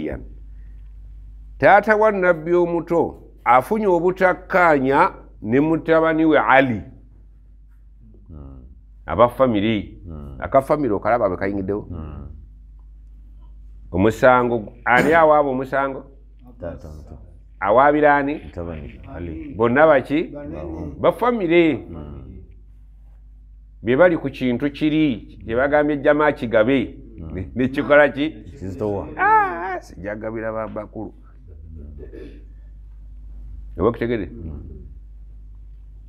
Ian. Taata wa nabbi omuto afunye obutakkaanya ne mutabani we ali hmm. abafamiry hmm. akafamiry okalaba bekayingiddewo hmm. omusango ani awaaba omusango awaabiraani bonna baki bafamiry bye bali ku kintu kiri gye bagambye ejjamaa kigabe nekikola ki kizitowa ah! gasi jagabira ba bakulu obakitegere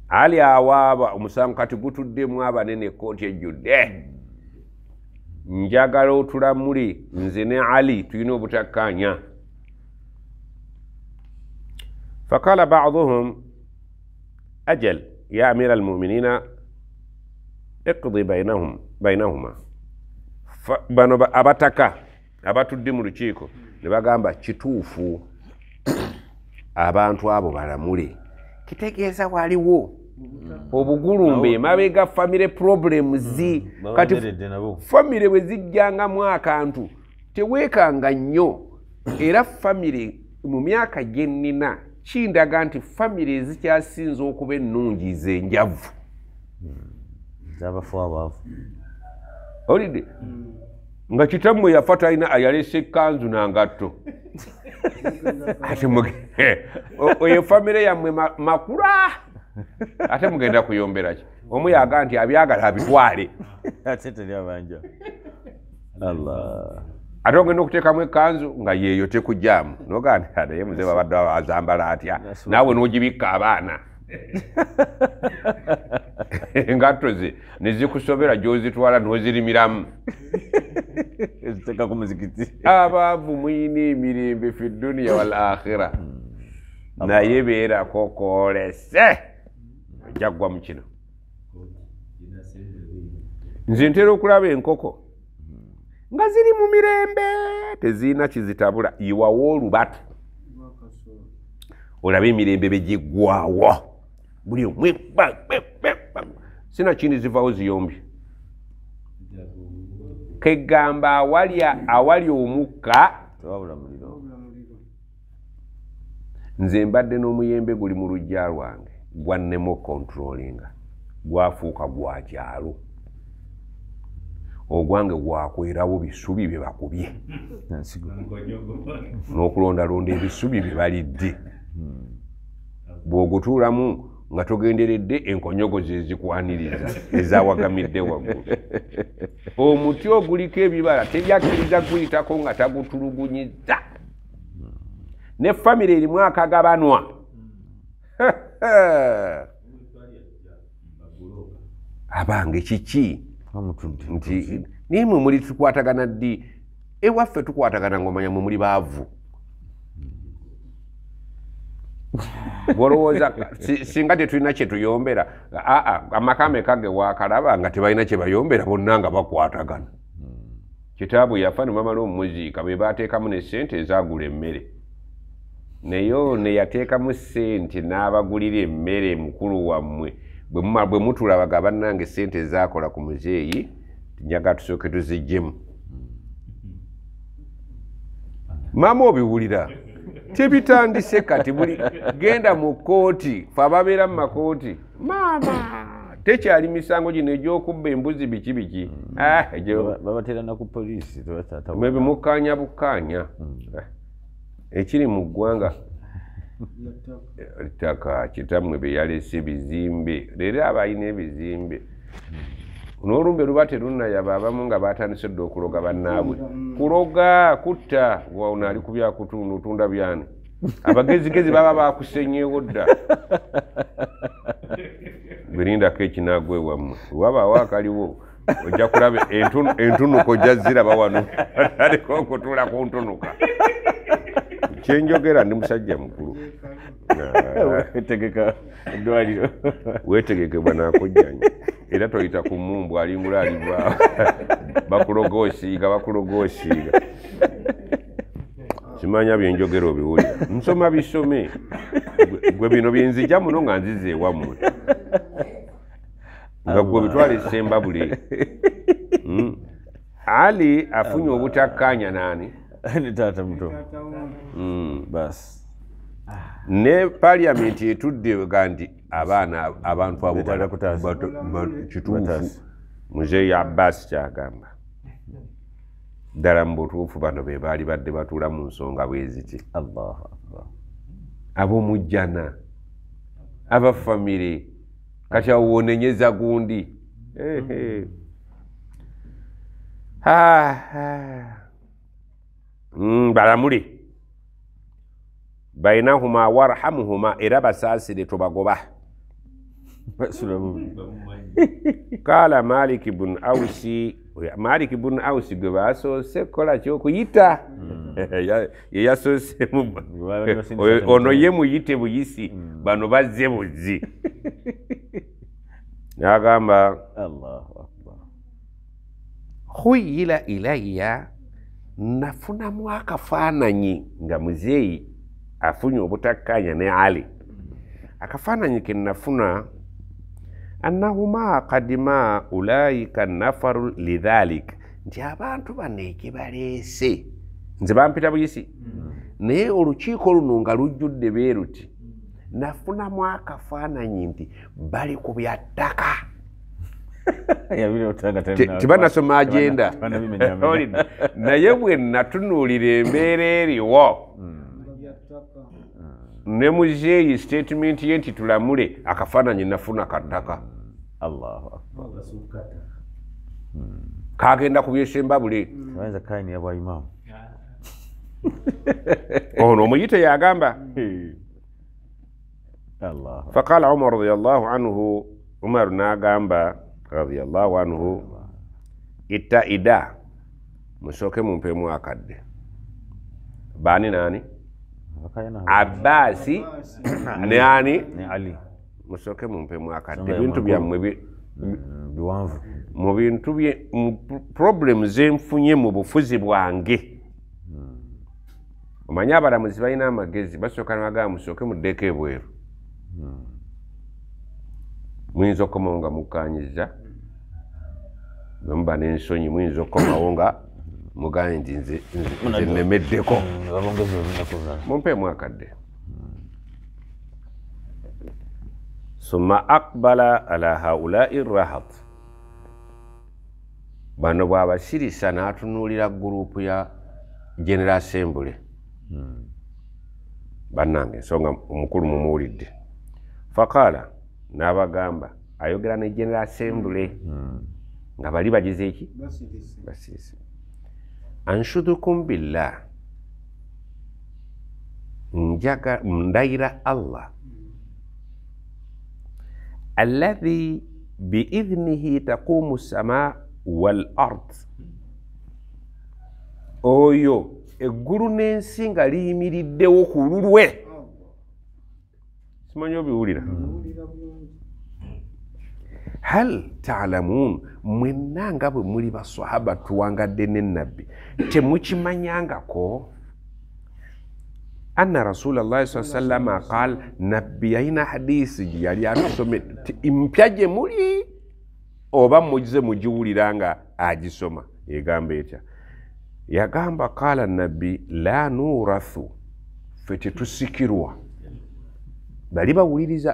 ali awaaba omusango kati gutuddemu abanene ekkooti ejjudde njagala otulamuli nze ne ali tulina obutakkaanya fakala baduhum ajal ya amira almuminina iqdi bainahuma bano abataka abatudde mu lukiiko ne bagamba kituufu abantu abo balamule kitegeeza waliwo obugulumbe mm. mabega famire problems mm. kati famire bwe zijjangamu akantu teweekanga nnyo era famire mu myaka gyennina kindaga nti famire ezikyasinza okuba ennungi zenjavu mm. olidde nga kitamwe yafa talina ayalesa ekanzu nangatto oyo famire yammwe makula ate mugenda kuyombera ki omu yagaa nti abyagala abitwale ate ogenda okuteekamu ekanzu nga yeeyo tekujaamu nogaa ntiaye muze babadde abazambala atya naawe n'ogibikka abaana engatto ze nezikusobera gyozitwala nozirimiramu ziteka ku muzikiti abaavu mwine emirembe fi duniya wal akhira hmm. naye beerakokolese ojaggwa mu kino nze ntera okulaba enkoko hmm. nga ziri mu mirembe teziina kizitabula iwawo olubata olabe emirembe begigwawo buli omu sinakindi zivawo ziyombye kegamba awali omukka nze mbadde n'omuyembe guli mu lujja lwange gwannemu controlinga gwafuuka gwa kyalo ogwange gwakwerawo bisubi bye bakubye n'okulondalonda ebisubi bye balidde hmm. bw'ogutuulamu nga togenderedde enkonyogozi ezikwaniriza ezawagamidde waggulu omuti oguliko ebibala tejakkiriza guyitako nga tagutulugunyiza ne famire erimu akagabanwa abange kiki nti naye mwe muli tukwatagana ddi ewaffe tukwatagana ngaomanya mwe muli baavu golowooza singa tetulina kyetuyombera aa amaka ameka ge wakalaba nga tebalina kyebayombera bonna nga bakwatagana hmm. kitaabwe yafa nebamala omumuziika be bateekamu nesente ezagula emmere naye neyateekamu sente n'abagulira emmere mukulu wammwe bwe mutulabaga bannanga esente ezakola ku muzeeyi tinjaga tusooke tuziggyemu hmm. maama obiwulira mm -hmm. tebitandise kati buli genda mu kooti fe ababeera mu makooti maama tekyali misango gino egyokubba embuzi biki biki mukanya bukanya ekiri mu ggwanga ttaka kitammwe beyalese ebizimbe leero aba alina ebizimbe mm. n'olumbe luba terunayaba abamu nga batandisedde okuloga bannaabwe kuloga mm. kutta waono ali ku byakutunda otunda byani abagezigezi baba bakusenyewo dda birindako ekinaago ewammwe wabaawo akaliwo ojja kulaba entunuko ojja ziraba wano aliko okutula kuntunuka kyenjogera ndi musajja mukulu wetegeka eddwaliro wetegeke bwanakujjanya era toyita ku mumbu alingula alivaawo bakuloga osiiga bakuloga osiiga simanya byenjogera obiwulira nsoma bisome gwe bino byenzija muno nga nziza ewammwe nga gwe bitwala esemba buli hmm? ali afunye obutakkanya naani ne taata muto hmm. bas ne paliamenti etudde gandi abaana abantu abkitufu muzeyi abbas kyagamba ddala mu butuufu bano be baali badde batuula mu nsonga bweziki ab'omujjana abafamire kati awo wonenyeza gundi balamule mm. mm, bainahuma warhamuhuma era basaasire tobagoba kaala malik bun ausi malik bun ausi gwe basoose kukola kyokuyita hmm. yeyasoosemu ono ye muyite buyisi hmm. bano bazze buzzi nagamba khuyila ilaya nafunamu akafaananyi nga muzeeyi afunya obutakkaanya ne ali akafaananyi ke nafuna annahuma kadima ulaika nafaru lidhalik nti abantu bano ekibaleese nze bampita buyisi mm. naye olukiiko luno nga lujjudde beeruti nafunamu akafaananyi nti bali ku byattaka tebanasoma agenda naye bwe natunuulira embeera eriwo mm. ne muzeeyi statementi ye nti tulamule akafaananyi nafuna kattaka kagenda hmm. kubyesemba bule ono omuyite yagamba hmm. faqala umar radiallahu anhu umar nagamba radiallahu anhu itta ida musooke mumpeemu akadde baani naani abbaasi ne ani musooke mumpe mwakadde ebintu byammwe mu bintu mu problemu zenfunye mu bufuzi bwange hmm. omanyi abalamuzi balina amagezi basooka nibagamba musooke muddeeko ebweru hmm. muyinza okukomawo nga mukkanyiza bwemuba n'ensonyi muyinza okukomawo nga mugambye nti nzememeddeko mumpeemu akadde summa akbala ala haulai rahat bano bwabasirisa n'atunuulira gurupu ya genera sembule mm. bannange ensonga omukulu mumuwulidde faqaala n'abagamba ayogera ne genera sembule mm. nga bali bagize eki basirise anshudukum billah njaga mdaira allah alladhi biidhnihi taqumu sama walard oyo eggulu n'ensi nga liyimiriddewo ku lulwe simanyi obiwulira hal talamun mwenna nga bwe muli baswahaba tuwangadde nenabbi temukimanyangako anna rasulllahi saa sallama qal nabbi yalina hadisi gyeyali atusome mpya gye muli oba mugize mugiwulira nga agisoma egamba etya yagamba qala nabbi la nurathu fe tetusikirwa bali bawuliriza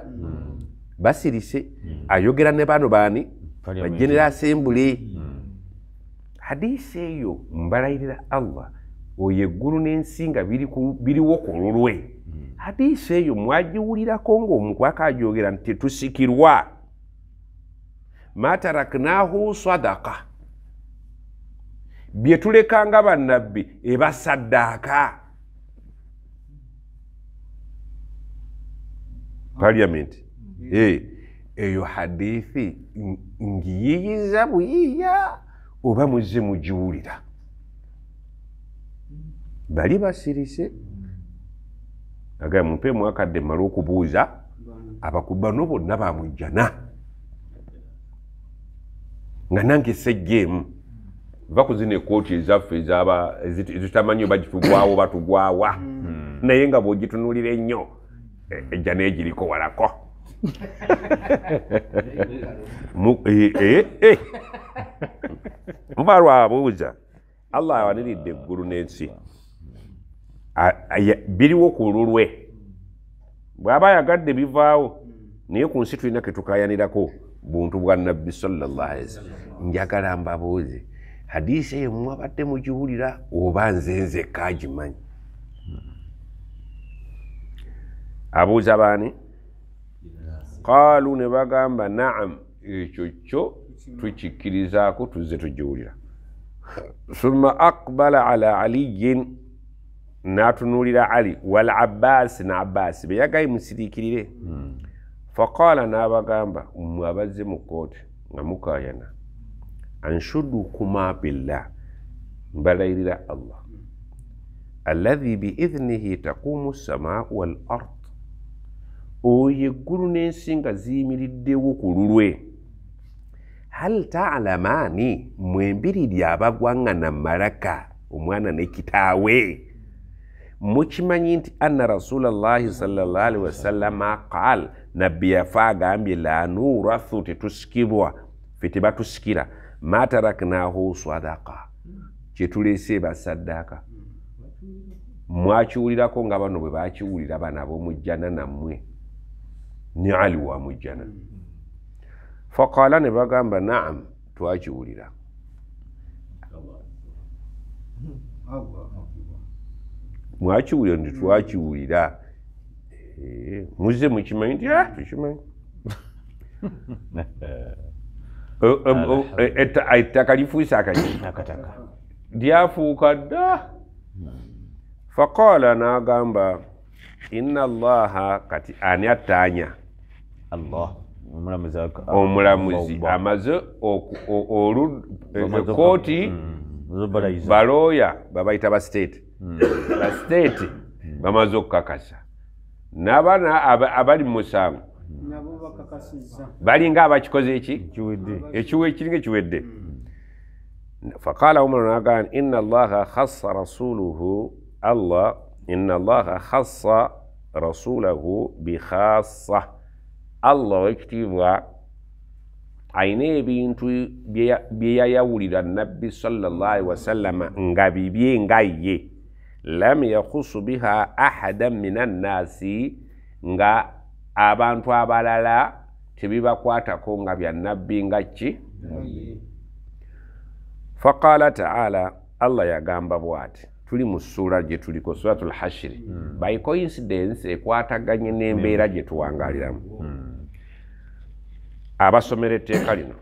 basirise hmm. ayogera ne bano baani bagenera asembule hmm. hadiisi eyo mbalayirira allah oyo eggulu n'ensi nga biriwo ku lulwe hmm. hadiisi eyo mwagiwulirako ngaomukwaka ajogera nti tetusikirwa mataraknahu sadaka bye tulekanga bannabbi eba saddaaka paliamenti Mm. eyo hadithi ngiyiyiza buyiiya oba muzze mugiwulira mm. bali basirise mm. agaa mumpe mwakadde mmale okubuuza abakubano bonna bamwijjana nga nange sejjeemu va ku zina ekooti ezaffe ezaba ezitamanyi oba gitugwawo batugwawa naye nga bwogitunulira ennyo e-, ejja neegiriko walako Eh, eh, eh. mubalwa abuuza allah awaniridde eggulu n'ensi biriwo ku lulwe bw'aba ayagadde bivaawo naye ku nsi tulina ketukayanirako buntu bwa nabbi salllahalwasalam njagala mbabuuze hadisi eyo mwabadde mugiwulira oba nzenzekka agimanyi abuuza baani qaalu ne bagamba naam ekyo kyo tukikkirizaako tuzze tujiwulira summa aqbala ala aliyin n'atunuulira ali wal abbaasi na abbaasi beyagayi musiriikirire faqaala n'abagamba mwe abazze mu kooti nga mukaayana anshudukuma billah mbalayirira allah alladhi biidhinihi taquumu samaau wal ard oyo eggulu n'ensi nga ziyimiriddewo ku lulwe hal talamaani mwembiriri abagwaŋŋana malaka omwana ne kitaawe mukimanyi nti anna rasulallahi salllahalihi wasallama qaal nabbi yafa agambye la nurathu tetusikibwa fe tebatusikira ma taraknahu sadaka kyetuleese ebasaddaaka mwakiwulirako nga bano bwe bakiwulira banabo mujjana nammwe niali wamujjana faqala ne bagamba naam twakiwulira mwakiwulira nti twakiwulira eh, muze mukimanyi nti ah, tukimanyi eh, eh, ettaka lifuuse akaki lyafuuka dda faqala nagamba ina allaha kati ani attaanya Allah, omulamuzi amaze ekooti baloya, babayita ba state ba state bamaze okukakasa n'abaana abali mu musango balinga abakikoze eki ekiwa ekiringa ekiwedde e, hmm. faqala umar nagaa nti ina allaha khassa rasuluhu allah inna allaha khassa bi bikhassa allah ekitiibwa ayina ebintu bye yayawulira nabbi salllahi wasallama nga bibye nga ye lam yakhusu biha ahadan min annaasi nga abantu abalala tebibakwatako nga byannabbi nga ki faqala taala allah yagamba bwati tuli mu ssuula gye tuliko suratul hashiri hmm. by coincidence ekwataganye n'embeera gye tuwangaliramu hmm. abasomera etteeka lino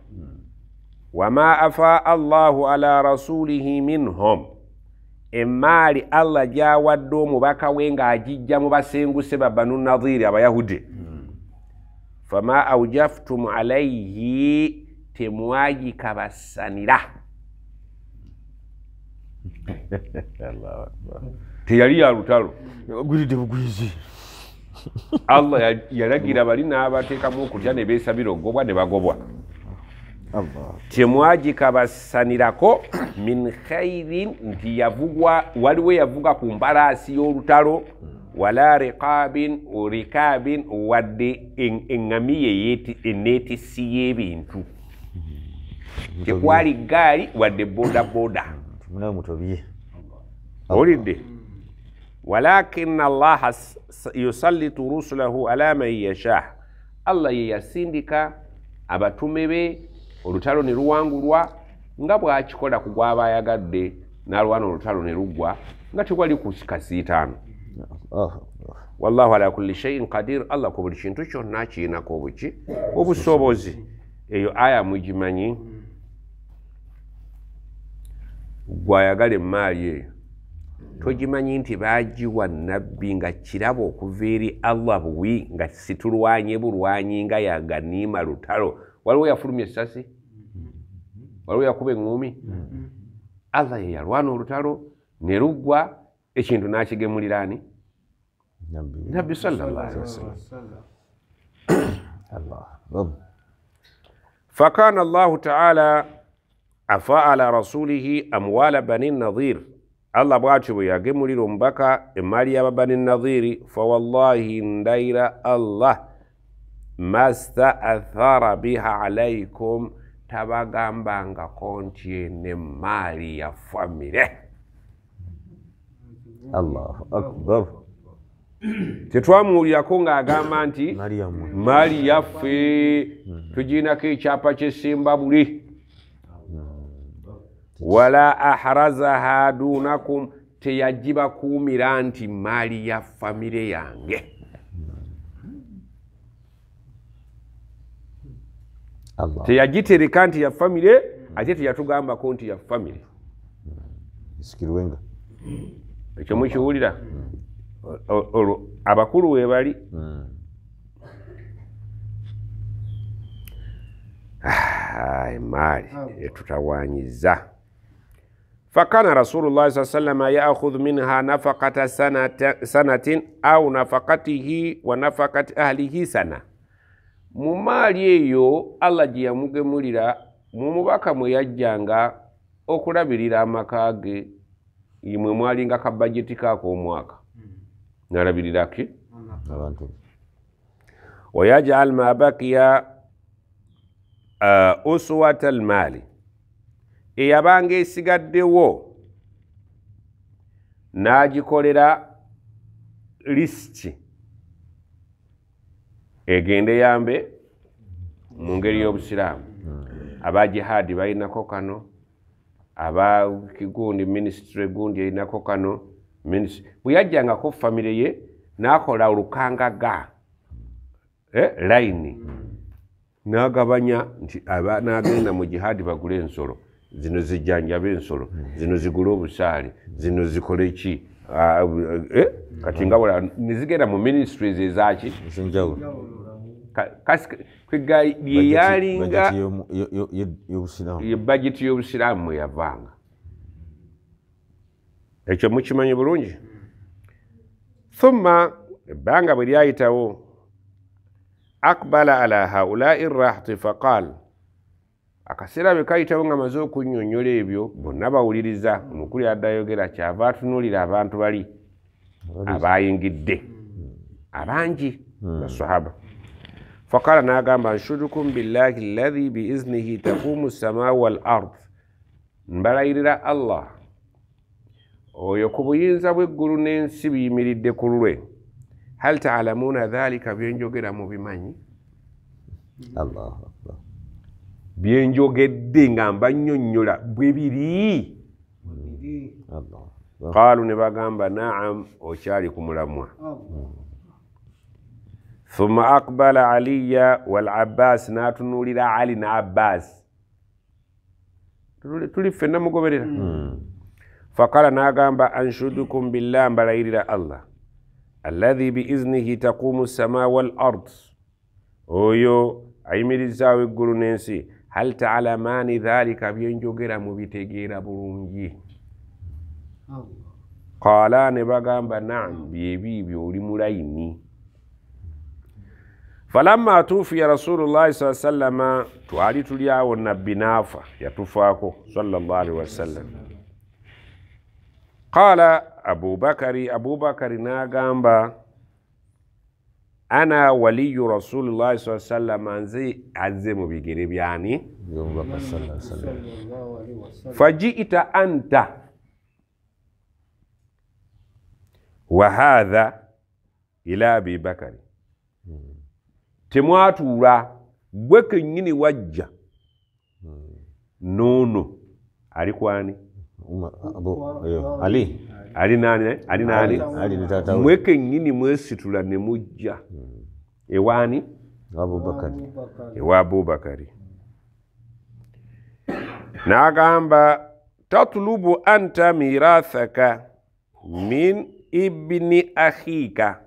wama afa allahu ala rasulihi minhum emaali allah gyawadde omubaka we ng'agijja mu basenguse ba banu nadiri abayahudi fama aujaftum alaihi temwagika bassanira teyali yalutalo gulidde bugwizi allah yalagira bali n'abateekamu okulya ne beesabira ogobwa ne bagobwa temwagika basanirako min khairin nti yavugwa waliwo yavuga ku mbalaasi y'olutalo wala rikabin rikabin wadde eŋŋamiya eneetisi y'ebintu tekwali gaali wadde boodaboodaolidde ولكن الله يسلط رسله على من يشاء الله يسندك abatumebe olutalo ne luwangulwa nga bwakikola ku gwaba ayagadde n'alwana olutalo ne luggwa nga tewali ku kasiitaano wallahu ala kulli shaiin kadir allah ku buli kintu kyonna kiyinako obuki obusobozi eyo aya mugimanyi gwayagala emaali eyo tojimanyi nti bagiwa nabbi nga kiraba okuva eri allah buwi nga situlwanye bulwanyi nga yaganiima lutalo waliwo yafulumya esasi waliwo yakuba eŋumi allah ye yalwana olutalo ne luggwa ekintu n'akigemulira ani nabbi salllwsallam fakana allahu taala afaala rasulihi amwala bani nadir allah bw'atyo bwe yagemulira omubaka emaali yababani naziiri fawallahi ndayira allah mastaathara biha alaikum tabagambangako nti ene maali yafamire allahu akbar tetwamuwulirako ng'agamba nti maali yaffe tugiinako ekyapa kyesimba buli wala ahrazaha dunakum teyagibakuumira nti maali ya famire yange teyagitereka nti ya famire ate teyatugambako nti ya famire ekyo mukiwulira olwo abakulu webali hmm. ah, maali etutawanyiza mm. fakana rasulullahi saa salama yaakhudhu minha nafakata sanatin au nafakatihi wa nafakati ahlihi sana mu maali eyo allah gye yamugemulira mumubaka mubaka okulabirira amaka ge mwe mwalinga ka bajeti kaak'omwaka hmm. nalabiriraki abantu wayajal ma bakiya uh, uswata almaali eyabanga esigaddewo n'agikolera lisiti egende yambe mu ngeri y'obusiraamu aba jihaadi balinako kano aba kigundi minisitule gundi erinako kano minisi bwe yajjangako famire ye n'akola olukangaga eh, layini n'agabanya nti aba n'agenda mu jihaadi bagule ensolo zino zijjanjaba ensolo zino zigule obusaali zino zikole ki ah, eh? kati ngabula nezigenda mu ministries ezaki yeyalingabajeti y'obusiraamu mweyavanga ekyo mukimanyi bulungi thumma ebbanga bwe lyayitawo akbala ala haulai rahti faqala akaseera bye kayitawo nga maze okunnyonnyola ebyo bonna bawuliriza omukulu addayogera kyava atunuulira abantu bali abayingidde hmm. abangi hmm. basahaba fakala nagamba nshurukum billahi lahi biiznihi taquumu samaau walard mbalayirira allah oyo ku buyinza bweggulu n'ensi biyimiridde ku lulwe hal talamuuna dhalika byenjogera mubimanyi allahu akbar byenjogedde nga mba nnyonnyola bwe biri qaalu ne bagamba naam okyali ku mulamwa thumma akbala aliya waalabasi n'atunuulira ali na abbasi tuli ffenna mugoberera hmm. fakala n'agamba anshudukum billah mbalayirira allah allahi biiznihi taqumu samaa waalard oyo ayimirizaawo eggulu n'ensi hal talamaani dhalika byenjogera mubitegeera bulungi qaala ne bagamba naam byebiibyo oli mulayini falamma tuufiya rasulullahi sa sallama twali tuli awo nabbi naafa yatufaako salllahalihi wasallam qaala abubakari abubakari n'agamba ana waliyu rasulillahi saa sallam anze aze mu bigere byani fajiita anta wa hadha ila abibakari bakari hmm. temwatuura gwe kennyini wajja hmm. noono ali kwani ali alinaani eh? mweke nyini mwesitula ne mujja hmm. ewaani ewa abubakari nagamba tatulubu anta mirathaka min ibini akhiika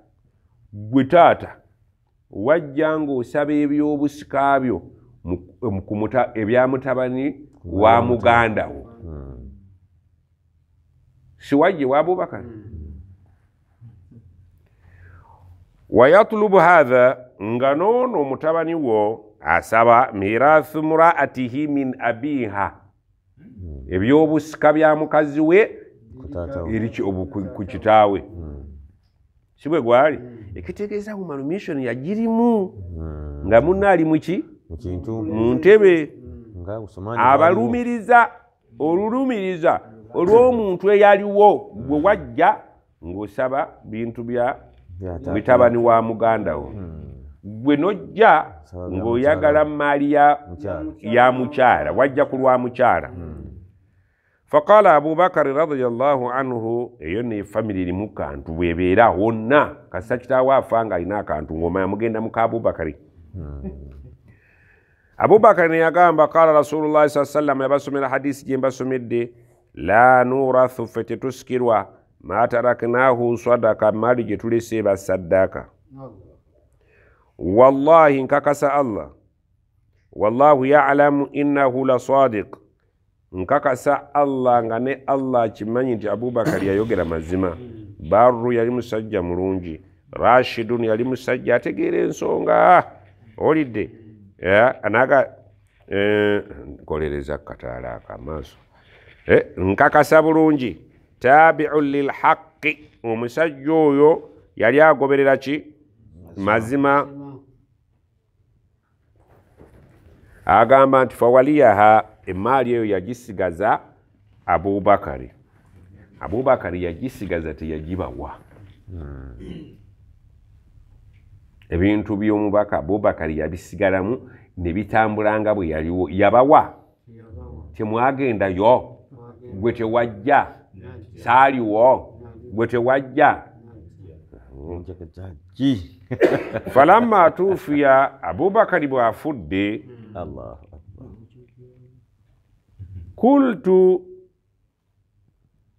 gwe taata wajjanga osaba ebyobusika byo eh, ebyamutabani wa muganda wo سوي وابو بكر ويطلب هذا نغنون ومتبني و أسابا ميراث مرأته من أبيها ebyobu sika bya mukazi we eri ku kitaawe hmm. si bwe gwali hmm. ekitegeeza humano mission yagirimu hmm. nga muna ali muki mu ntebe abalumiriza olulumiriza olw'omuntu eyaliwo gwe wajja ng'osaba bintu bya mitabani wa muganda wo hmm. gwe nojja ng'oyagala maali ya mukyala wajja ku lwa mukyala hmm. faqala abubakari radiallahu anhu eyo nefamiry erimu kantu bwebeera wonna kasa kitaawo afa nga alina akantu ngaomayamugenda muka abubakari hmm. abubakari neyagamba qala rasulu llahi saa salama yabasomera hadisi gyembasomedde la nurathu ffe tetusikirwa mataraknahu sadaka mali gye tulese basaddaaka wallahi nkakasa allah wallahu yalamu innahu la sadik nkakasa allah nga ne allah kimanyi nti abubakar yayogera mazima baru yali musajja mulungi rashidun yali musajja ategeera ensonga olidde eh, naga eh, nkolereza katalaka maaso Eh, nkakasa bulungi taabiun lilhaqi omusajja oyo yali agoberera ki mazima agamba nti fawaliyaha emaali eyo yagisigaza abubakari abubakari yagisigaza teyagibawa ebintu byomubaka abubakari yabisigalamu nebitambulanga bwe yaliwo yabawa temwagendayo gwe tewajja saaliwo gwe tewajja falamma atuufiya abubakari bw'afudde kultu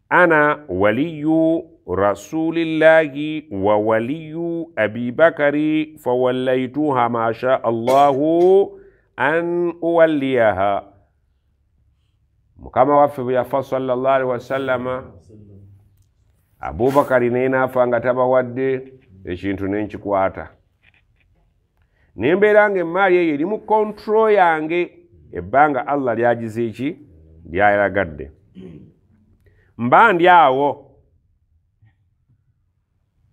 ana waliyu رسول الله وولي أبي بكر فوليتها ما شاء الله أن أوليها mukama waffe bwe yafa salallah ali wasallama abubakari naye naafa nga tabawadde ekintu nenkikwata nembeera nga emaali eyo eri mu kontrol yange ebbanga allah lyagize eki lyayagadde mba ndi awo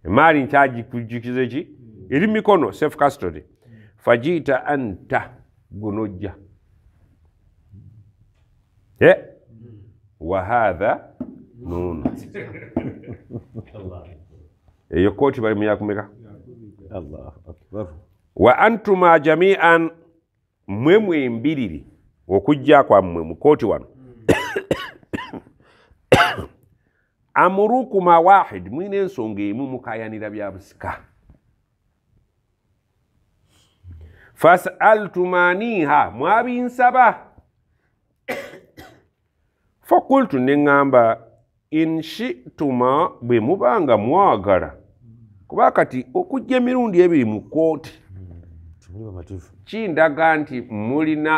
emaali nkyagikujukiza eki eri mikono safe custody fagiita anta gunojja wa hadha nun eyo koti bari mu wa antuma jamian mwe mwembiriri okujja kwammwe mukoti wano amurukuma wahid mwina ensonga emu mukayanira bya busika fasaltumaniha mwabinsaba okultu ne ŋŋamba inshituma bwe muba nga mwagala kuba kati okujja emirundi ebiri mu kooti kindaga nti mulina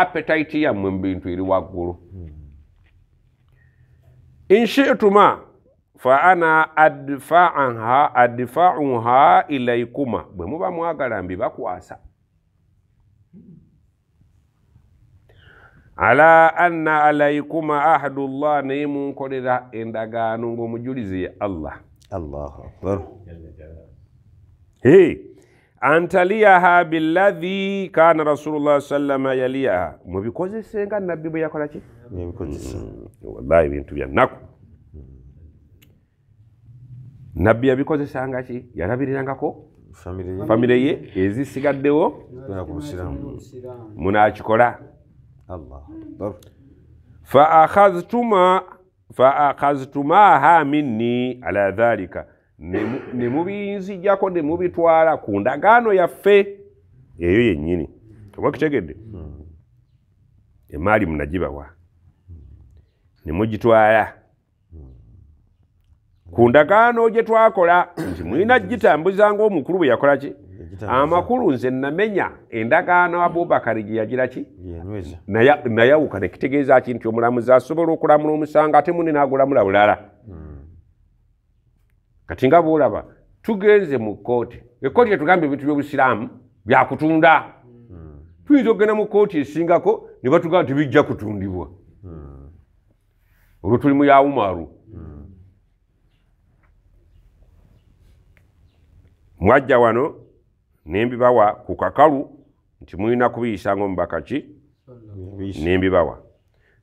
apetaiti yammwe mu bintu eri waggulu inshituma fa ana adfa'uha ilaikuma bwe muba mwagala mbibakwasa ala anna alaikuma ahadullah naye munkolera endagaano ngaomujulizi ye allah e antaliyaha billahi kana rasulullah salama yaliyaha mubikozesenga nabbi bwe yakolaki mm, wallahi ebintu byannaku nabbi yabikozesangaki yalabirirangako famire ye ezisigaddewo munakikola الله أكبر فأخذتما فأخذتماها مني على ذلك nemubinzijako nemubitwala ku ndagaano yaffe eyo yennyini oba kitegedde hmm. emaali munagibawa nemugitwala hmm. ku ndagaano gye twakola nti mulina gitambuzanga omukulu bwe yakolaki amakulu nze namenya endagaano abubakari geyagiraki nayawuka nekitegeeza ki nti omulamuzi asobola okulamula omusango ate muni nagulamula bulala hmm. kati nga bolaba tugenze mu kooti ekooti yetugambye ebintu byobusiraamu byakutunda hmm. tuyinza okgenda mu kooti esingako nebatugamba tibijja kutundibwa hmm. olwo tulimu yawumaru mwajja wano nembibawa ku kakalu nti mulina kubiyisango mubaka ki nembibawa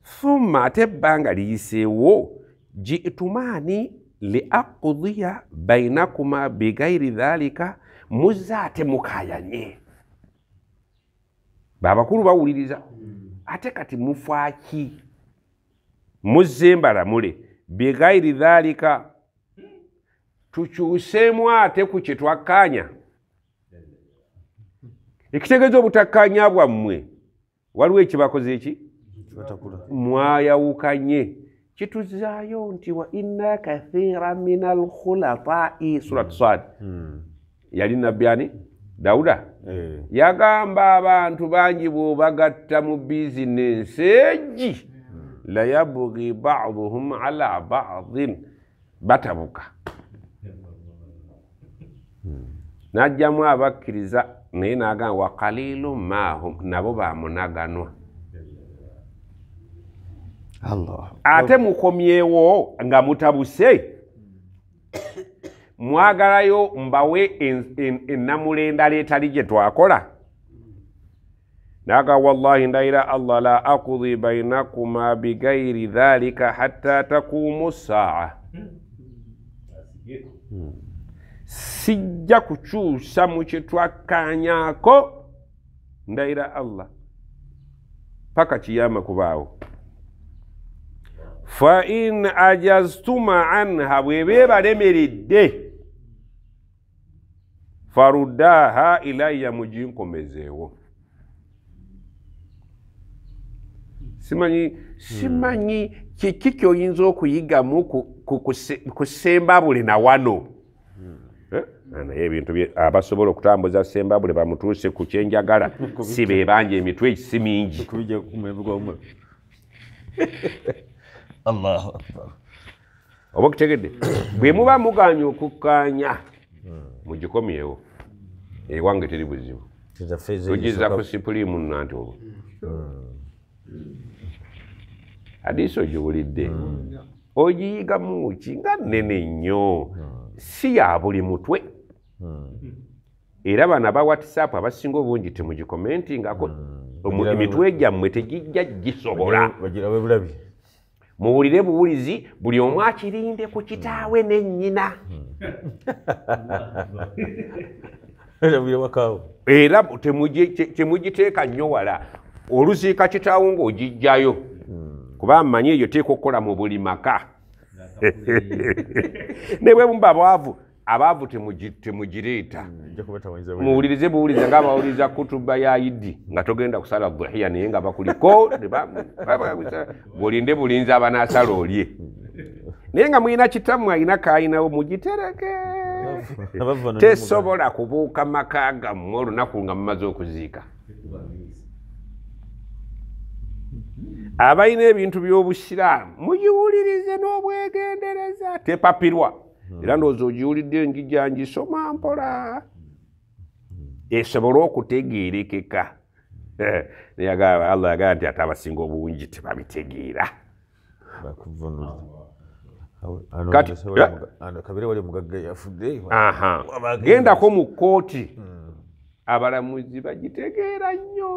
thumma ate ebbanga liyiseewo jitumaani li akudiya bainakuma bigairi dhalika muzze ate mukayanye baabakulu bawuliriza hmm. ate kati mufaaki muzze mbalamule bigairi dhalika tukyuseemu ate ku kye twakkaanya ekitegeeza obutakkaanya bwammwe waliwo ekibakoze eki mwayawukanye kituzaayo nti wa ina kathira min alkhulatai surat saad hmm. yali nabbi ani dawuda eh. yagamba abantu bangi bwobagatta mu bizinensi egi hmm. layabugi baduhum ala badin batabuka hmm. najjamu abakkiriza naye nagamba wakalilu maahum nabo bamunaganwa ate mukomyewo nga mutabuse mwagalayo mbawe enamula endala etali gye twakola naga wallahi ndayira allah la akudi bainakuma bigairi dhalika hatta takumu saa hmm. sijja kukyusa mu kye twakkaanyaako ndayira allah paka kiyama kubaawo fain ajaztuma anha bwebeebalemeredde farudaaha ilaya muginkomezeewo simanyi simanyi kiki kyoyinza okuyigamu kusemba buli na wano naye ebintu abasobola okutambuza sembabule bamutuuse ku kyenjagala si bebanja emitwe si mingi oba okitegedde bwe muba muganya okukkaanya mugikomyewo ewange teri buzibu tugiza ku sipuliimu na nti obo hmm. hadiisi ogiwulidde hmm. ogiyigamuki nga nnene nnyo hmm. si ya buli mutwe Hmm. era bana ba whatsapp abasinga obungi temugikomentingako hmm. emitwe gyammwe tegijja gisobola mubulire buwulizi buli omu akirinde ku kitaawe nenyina hmm. era temugiteeka nnyo wala oluziika kitaawo ngaogijjayo kuba mmanyi eyo teeka okukola mu buli maka ne bwe mu babaavu abaavu temugireeta mm, muwulirize buwulize nga abawuliriza kutuba ya idi nga togenda kusala duhiya naye nga bakuliko bwolinde bulinzi abanasala olye naye nga mulina kitamu alina kayinawo mugitereke tesobola kubuuka maka gammwe olunaku nga mumaze okuziika abalina ebintu by'obusiraamu mugiwulirize n'obwegendereza tepapirwa Hmm. era ndowooza ogiwulidde enjija njisoma mpola hmm. esobole okutegeerekeka eh, allah yagaa nti ate abasinga obungi tebabitegeera eh? gendako mu kkooti hmm. abalamuzi bagitegeera nnyo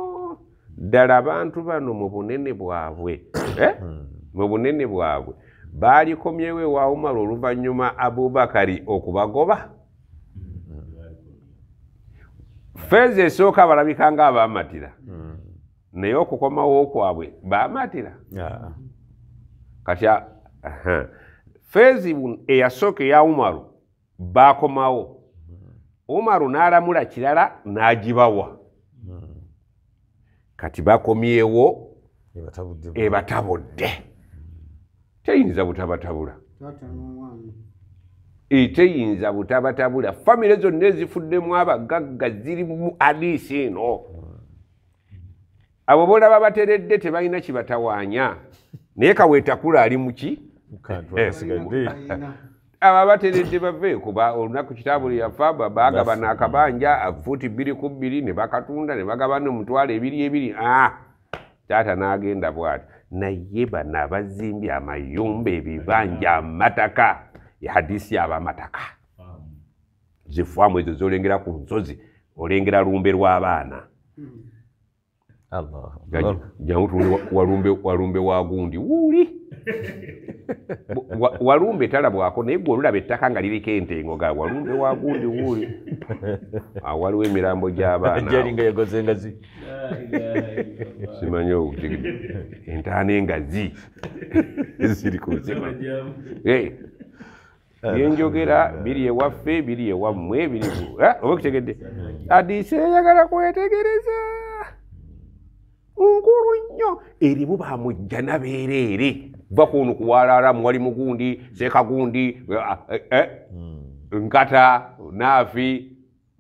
ddala abantu bano mu bunene bwabwe eh? mu bunene bwabwe baalikomyewo ewa umar oluvanyuma abubakari okubagoba feezi esooka balabika nga abaamatira hmm. naye okukomawo kwabwe baamatira kati feezi eyasooka eya umaru baakomawo hmm. umaru n'alamula kirala n'agibawa hmm. kati bakomyewo ebatabudde teyinza butabatabula eteyinza eh, butabatabula famire zonna ezifuddemu abagagga ziri mu adiisi eno abo boolaba bateredde tebalina kibatawaanya naye kaweetakula ali muki abo abateredde baveeku olunaku kitaabu lwe yafa bagabana akabanja afuuti biri ku biri ne bakatunda ne bagabana omutwalo ebiri ebiri ah! taata n'agenda bwati naye bana bazimbi amayumba ebibanja amataka hadisi yabamataka zifamu ezo zolengera ku nsozi olengera lumbe lw'abaana hmm. walumbe walumbe wagundi wuuli walumbe talabwako naye gwe olulaba ettaka nga liriko entengo ga walumbe wagundi wuuli awo ah, waliwo emirambo gy'abaana simanyi entaana engazi eh, byenjogera biri ewaffe biri ewammwe biri eh, oba kitegedde adiise yagala kwetegereza nkulu nnyo eribu bamujja nabeereere va kuno kuwalala muwalimu gundi seeka gundi eh, eh, eh, nkata naafi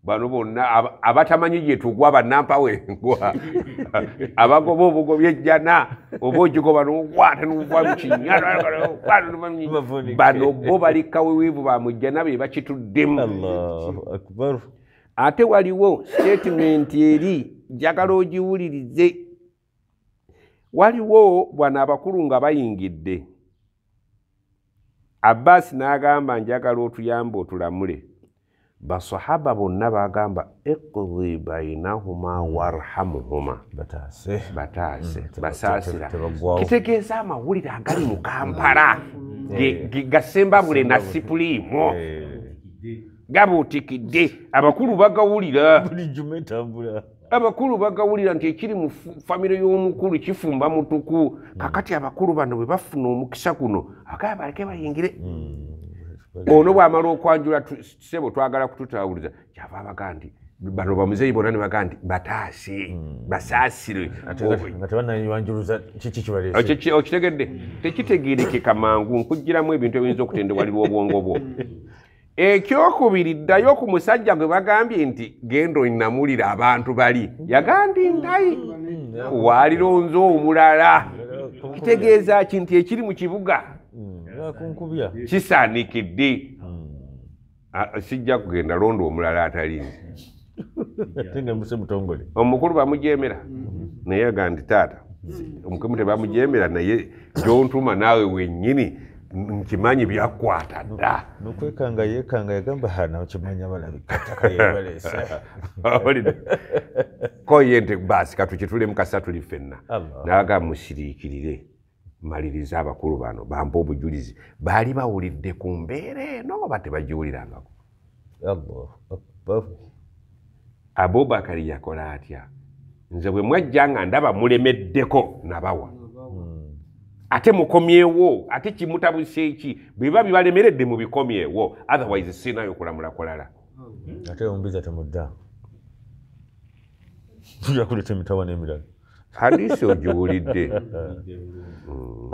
bano bonna abatamanyi gyetugwa bannampawengwa abagoba obugobyejjana oba ogigoba nokwata nova mukinyabano bo balikaweweevu bamujjana be bakituddemu ate waliwo statement eri njagala ogiwulirize waliwo bwana abakulu nga bayingidde abbaasi n'agamba njagala otuyambe otulamule basahaba bonna bagamba ekdi bainahuma warhamuhuma bataase bataase mm, basaasira kitegeeza amawulire agali mu kampala mm. mm. gasemba bule na sipuliimu gabuutikidde abakulu bagawulira bulijjumetambula abakulu bagawulira nti ekiri mu famire y'omukulu kifumba mutuku kakati abakulu bano bwe bafuna omukisa guno akaya baleke bayingire hmm. ono bwamala okwanjula sebo twagala kututawuliza kyava abagaa nti bano bamuzeeyi bona nibagaa nti bataase hmm. basaasire okitegedde tekitegerekeka mangu nkugiramu ebintu ebiyinza okutendewalirwa obwongo bwo ekyokubiri ddayo ku musajja gwe bagambye nti genda onnamulira abantu bali yagandi ntayi waalironza omulala kitegeeza ki nti ekiri mu kibuga kisaanikidde hmm. sijja kugenda londa omulala atalinzi omukulu bamujeemera hmm. naye agandi taata omukimu tebamujeemera naye gyontuma naawe wennyini nkimanyi byakwata dda nokwekanga yekanga yagamba hana okimanya balabikatakayebalesa ko yente basi katukitulemu kasa tuli ffenna naaga musiriikirire maliriza abakulu bano bampa obujulizi baali bawulidde ku mbeera eno oba tebagiwulirangako abubakari yakola atya nze bwe mwajja nga ndaba mulemeddeko nabawa ate mukomyewo ate kimutabuse eki bweba bibalemeredde mu bikomyewo otherwise sinayo okulamula kulala hmm. ate omubiza temudda akuleta emitawa n'emirala hadisi ogiwulidde hmm.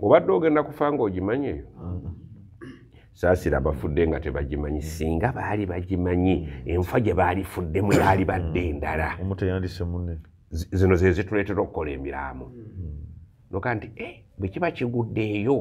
obadde ogenda kufa ngaogimanyieyo hmm. saasira abafudde nga tebagimanyi singa baali bagimanyi enfa gye baalifuddemu yaali badde endala zino zezituleetera okukola emiraamu loka nti eh bwekiba kiguddeeyo